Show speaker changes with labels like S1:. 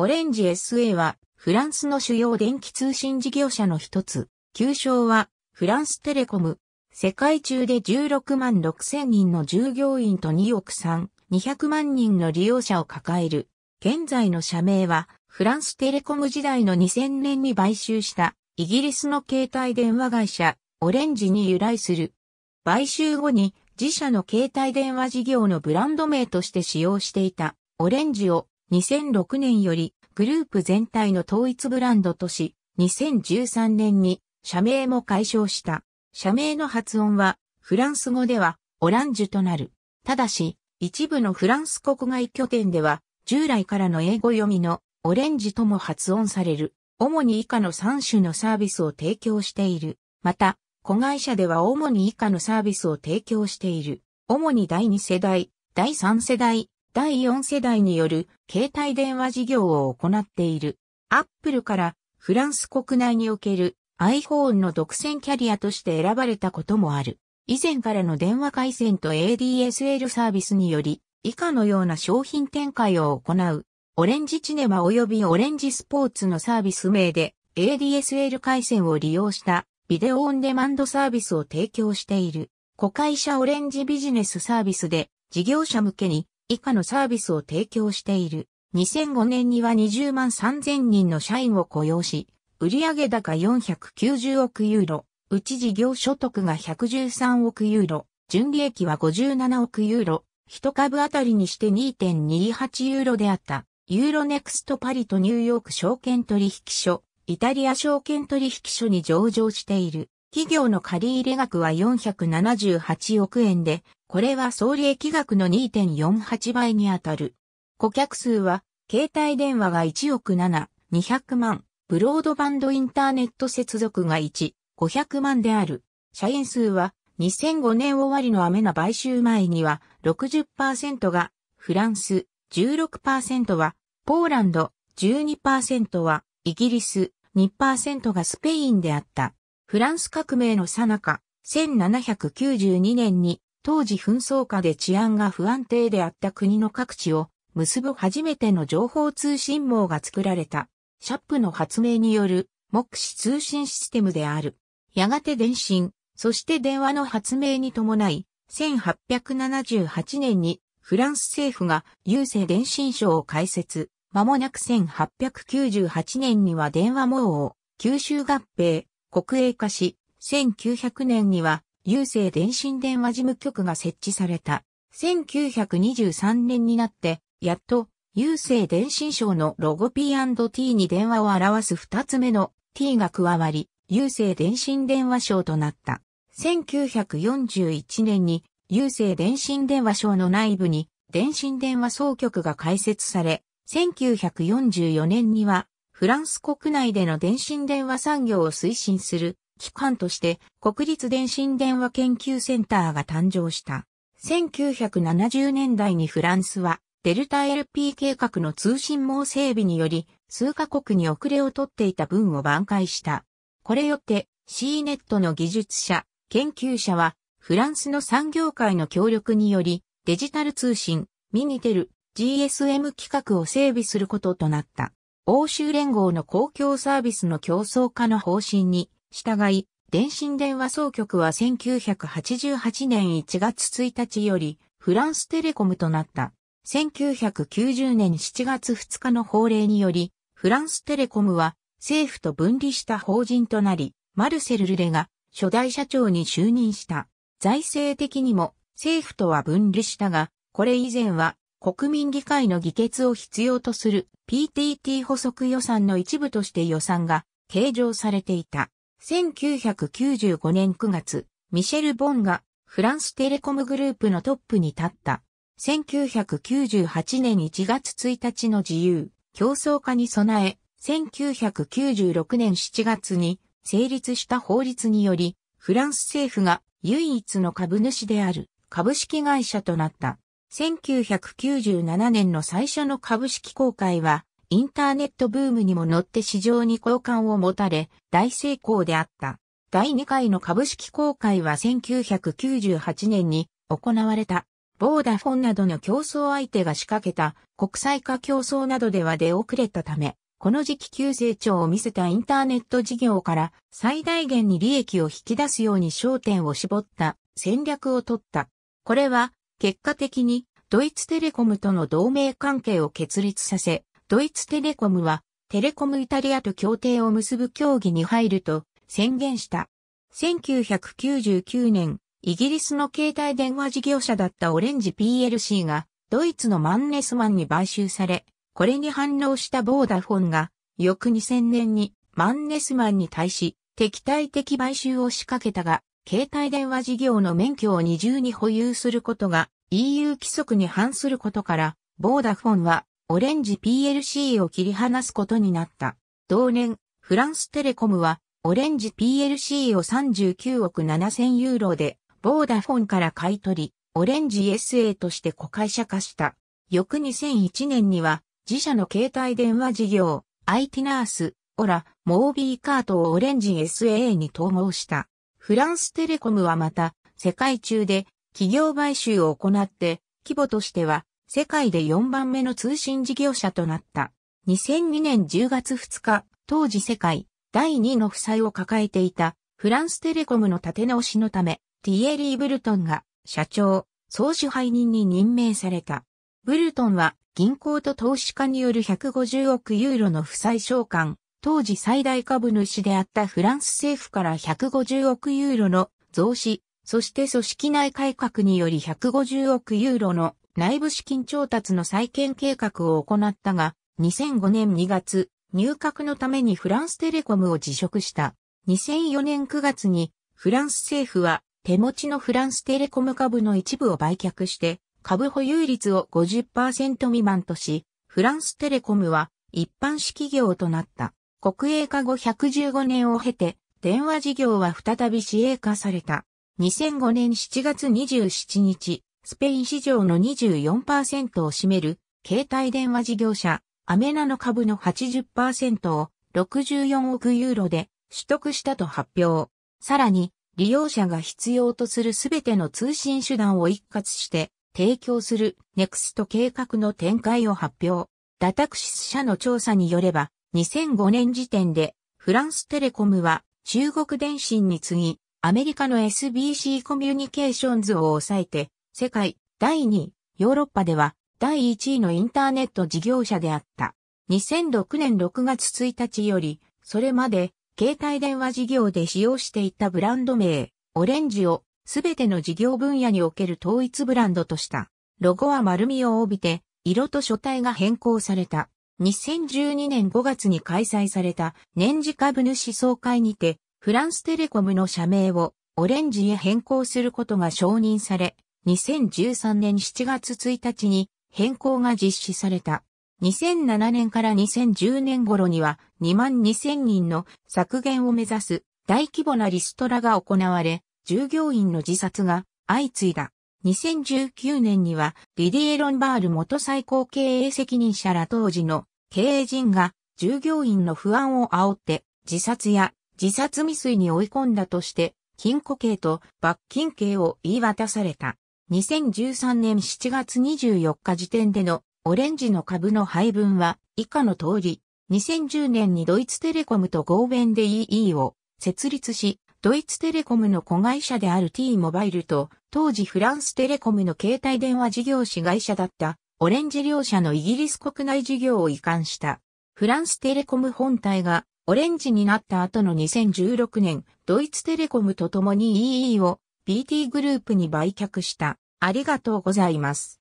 S1: オレンジ SA はフランスの主要電気通信事業者の一つ。旧称はフランステレコム。世界中で16万6千人の従業員と2億3200万人の利用者を抱える。現在の社名はフランステレコム時代の2000年に買収したイギリスの携帯電話会社オレンジに由来する。買収後に自社の携帯電話事業のブランド名として使用していたオレンジを2006年よりグループ全体の統一ブランドとし、2013年に社名も解消した。社名の発音は、フランス語では、オランジュとなる。ただし、一部のフランス国外拠点では、従来からの英語読みの、オレンジとも発音される。主に以下の3種のサービスを提供している。また、子会社では主に以下のサービスを提供している。主に第2世代、第3世代、第4世代による携帯電話事業を行っている。アップルからフランス国内における iPhone の独占キャリアとして選ばれたこともある。以前からの電話回線と ADSL サービスにより、以下のような商品展開を行う。オレンジチネマ及びオレンジスポーツのサービス名で ADSL 回線を利用したビデオオンデマンドサービスを提供している。子会社オレンジビジネスサービスで事業者向けに以下のサービスを提供している。2005年には20万3000人の社員を雇用し、売上高490億ユーロ、うち事業所得が113億ユーロ、純利益は57億ユーロ、一株あたりにして2.28ユーロであった、ユーロネクストパリとニューヨーク証券取引所、イタリア証券取引所に上場している。企業の借入額は478億円で、これは総利益額の2.48倍にあたる。顧客数は、携帯電話が1億7、200万、ブロードバンドインターネット接続が1、500万である。社員数は、2005年終わりのアメナ買収前には60%がフランス、16%はポーランド、12%はイギリス、2%がスペインであった。フランス革命の最中、1792年に当時紛争下で治安が不安定であった国の各地を結ぶ初めての情報通信網が作られた。シャップの発明による目視通信システムである。やがて電信、そして電話の発明に伴い、1878年にフランス政府が郵政電信省を開設。間もなく1898年には電話網を吸収合併、国営化し、1900年には郵政電信電話事務局が設置された。1923年になって、やっと郵政電信省のロゴ P&T に電話を表す二つ目の T が加わり、郵政電信電話省となった。1941年に郵政電信電話省の内部に電信電話総局が開設され、1944年にはフランス国内での電信電話産業を推進する機関として国立電信電話研究センターが誕生した。1970年代にフランスはデルタ LP 計画の通信網整備により数カ国に遅れをとっていた分を挽回した。これよって C ネットの技術者、研究者はフランスの産業界の協力によりデジタル通信、ミニテル、GSM 規格を整備することとなった。欧州連合の公共サービスの競争化の方針に従い、電信電話総局は1988年1月1日よりフランステレコムとなった。1990年7月2日の法令により、フランステレコムは政府と分離した法人となり、マルセル・ルレが初代社長に就任した。財政的にも政府とは分離したが、これ以前は国民議会の議決を必要とする PTT 補足予算の一部として予算が計上されていた。1995年9月、ミシェル・ボンがフランステレコムグループのトップに立った。1998年1月1日の自由、競争化に備え、1996年7月に成立した法律により、フランス政府が唯一の株主である株式会社となった。1997年の最初の株式公開は、インターネットブームにも乗って市場に好感を持たれ、大成功であった。第2回の株式公開は1998年に行われた。ボーダフォンなどの競争相手が仕掛けた国際化競争などでは出遅れたため、この時期急成長を見せたインターネット事業から最大限に利益を引き出すように焦点を絞った戦略を取った。これは結果的にドイツテレコムとの同盟関係を決立させ、ドイツテレコムはテレコムイタリアと協定を結ぶ協議に入ると宣言した。1999年、イギリスの携帯電話事業者だったオレンジ PLC がドイツのマンネスマンに買収され、これに反応したボーダフォンが翌2000年にマンネスマンに対し敵対的買収を仕掛けたが、携帯電話事業の免許を二重に保有することが EU 規則に反することから、ボーダフォンはオレンジ PLC を切り離すことになった。同年、フランステレコムはオレンジ PLC を39億7000ユーロでボーダフォンから買い取り、オレンジ SA として子会社化した。翌2001年には自社の携帯電話事業、IT ナース、オラ、モービーカートをオレンジ SA に統合した。フランステレコムはまた、世界中で企業買収を行って、規模としては世界で4番目の通信事業者となった。2002年10月2日、当時世界第2の負債を抱えていたフランステレコムの立て直しのため、ティエリー・ブルトンが社長、総支配人に任命された。ブルトンは銀行と投資家による150億ユーロの負債償還、当時最大株主であったフランス政府から150億ユーロの増資、そして組織内改革により150億ユーロの内部資金調達の再建計画を行ったが、2005年2月、入閣のためにフランステレコムを辞職した。2004年9月に、フランス政府は手持ちのフランステレコム株の一部を売却して、株保有率を50%未満とし、フランステレコムは一般式業となった。国営化後115年を経て、電話事業は再び市営化された。2005年7月27日、スペイン市場の24%を占める携帯電話事業者、アメナの株の80%を64億ユーロで取得したと発表。さらに、利用者が必要とするすべての通信手段を一括して提供するネクスト計画の展開を発表。ダタクシス社の調査によれば、2005年時点で、フランステレコムは中国電信に次ぎ、アメリカの SBC コミュニケーションズを抑えて、世界第2位、ヨーロッパでは第1位のインターネット事業者であった。2006年6月1日より、それまで携帯電話事業で使用していたブランド名、オレンジをすべての事業分野における統一ブランドとした。ロゴは丸みを帯びて、色と書体が変更された。2012年5月に開催された年次株主総会にて、フランステレコムの社名をオレンジへ変更することが承認され、2013年7月1日に変更が実施された。2007年から2010年頃には2万2000人の削減を目指す大規模なリストラが行われ、従業員の自殺が相次いだ。2019年には、リディエ・ロンバール元最高経営責任者ら当時の経営陣が従業員の不安を煽って自殺や自殺未遂に追い込んだとして禁錮刑と罰金刑を言い渡された。2013年7月24日時点でのオレンジの株の配分は以下の通り、2010年にドイツテレコムと合弁で EE を設立し、ドイツテレコムの子会社である T モバイルと、当時フランステレコムの携帯電話事業子会社だったオレンジ両社のイギリス国内事業を移管した。フランステレコム本体がオレンジになった後の2016年、ドイツテレコムと共に EE を BT グループに売却した。ありがとうございます。